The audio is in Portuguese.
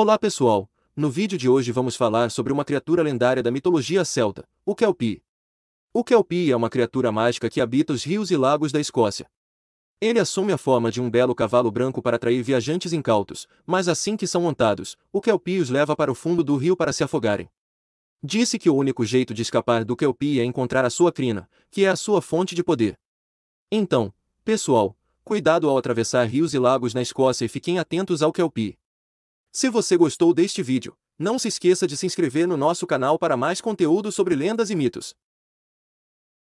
Olá pessoal, no vídeo de hoje vamos falar sobre uma criatura lendária da mitologia celta, o Kelpie. O Kelpie é uma criatura mágica que habita os rios e lagos da Escócia. Ele assume a forma de um belo cavalo branco para atrair viajantes incautos, mas assim que são montados, o Kelpie os leva para o fundo do rio para se afogarem. Disse que o único jeito de escapar do Kelpie é encontrar a sua crina, que é a sua fonte de poder. Então, pessoal, cuidado ao atravessar rios e lagos na Escócia e fiquem atentos ao Kelpie. Se você gostou deste vídeo, não se esqueça de se inscrever no nosso canal para mais conteúdo sobre lendas e mitos.